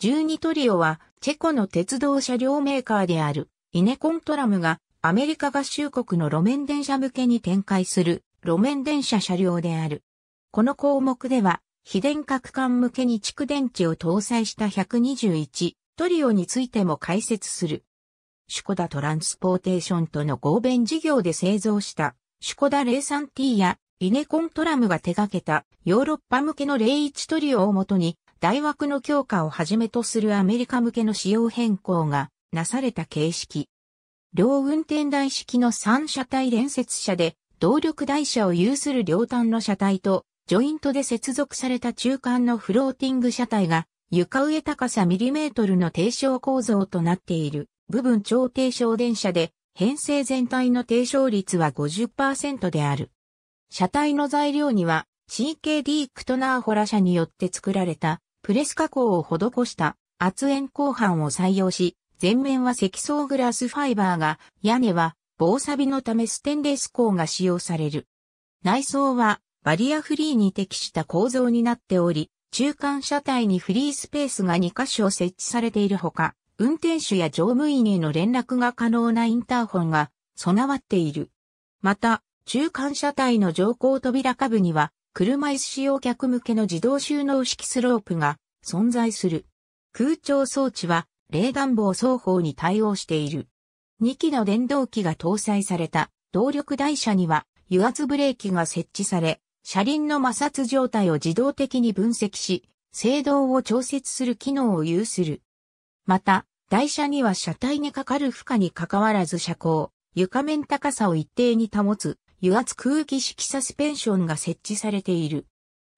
12トリオは、チェコの鉄道車両メーカーである、イネコントラムが、アメリカ合衆国の路面電車向けに展開する、路面電車車両である。この項目では、非電角管向けに蓄電池を搭載した121トリオについても解説する。シュコダトランスポーテーションとの合弁事業で製造したシュコダ 03T やイネコントラムが手掛けたヨーロッパ向けの01トリオをもとに大枠の強化をはじめとするアメリカ向けの仕様変更がなされた形式。両運転台式の三車体連接車で、動力台車を有する両端の車体と、ジョイントで接続された中間のフローティング車体が、床上高さミリメートルの低床構造となっている部分超低床電車で、編成全体の低床率は50%である。車体の材料には CKD クトナーホラ社によって作られたプレス加工を施した圧延鋼板を採用し、全面は積層グラスファイバーが、屋根は防錆のためステンレス鋼が使用される。内装はバリアフリーに適した構造になっており、中間車体にフリースペースが2箇所設置されているほか、運転手や乗務員への連絡が可能なインターホンが備わっている。また、中間車体の乗降扉下部には車椅子使用客向けの自動収納式スロープが存在する。空調装置は冷暖房双方に対応している。2機の電動機が搭載された動力台車には油圧ブレーキが設置され、車輪の摩擦状態を自動的に分析し、制動を調節する機能を有する。また、台車には車体にかかる負荷にかかわらず車高、床面高さを一定に保つ油圧空気式サスペンションが設置されている。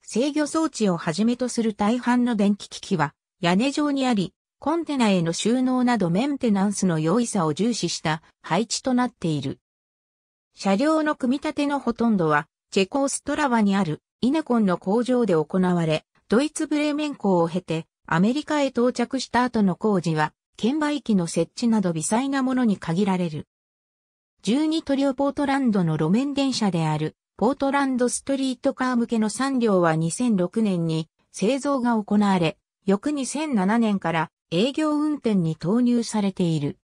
制御装置をはじめとする大半の電気機器は屋根上にあり、コンテナへの収納などメンテナンスの容易さを重視した配置となっている。車両の組み立てのほとんどは、チェコーストラバにあるイネコンの工場で行われ、ドイツブレーメン港を経てアメリカへ到着した後の工事は、券売機の設置など微細なものに限られる。12トリオポートランドの路面電車である、ポートランドストリートカー向けの3両は2006年に製造が行われ、翌2007年から営業運転に投入されている。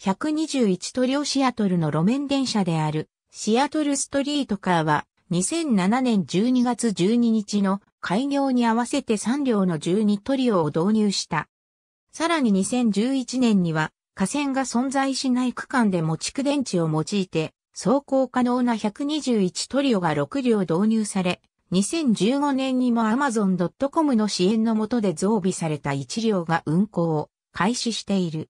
121トリオシアトルの路面電車である、シアトルストリートカーは、2007年12月12日の開業に合わせて3両の12トリオを導入した。さらに2011年には、架線が存在しない区間でも蓄電池を用いて、走行可能な121トリオが6両導入され、2015年にも Amazon.com の支援の下で増備された1両が運行を開始している。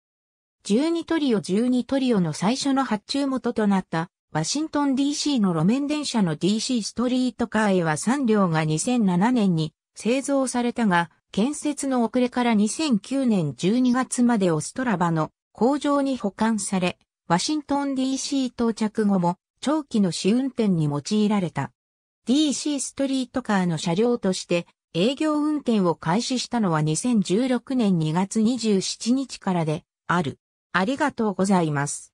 12トリオ12トリオの最初の発注元となったワシントン DC の路面電車の DC ストリートカーへは3両が2007年に製造されたが、建設の遅れから2009年12月までオストラバの工場に保管され、ワシントン DC 到着後も長期の試運転に用いられた。DC ストリートカーの車両として営業運転を開始したのは2016年2月27日からである。ありがとうございます。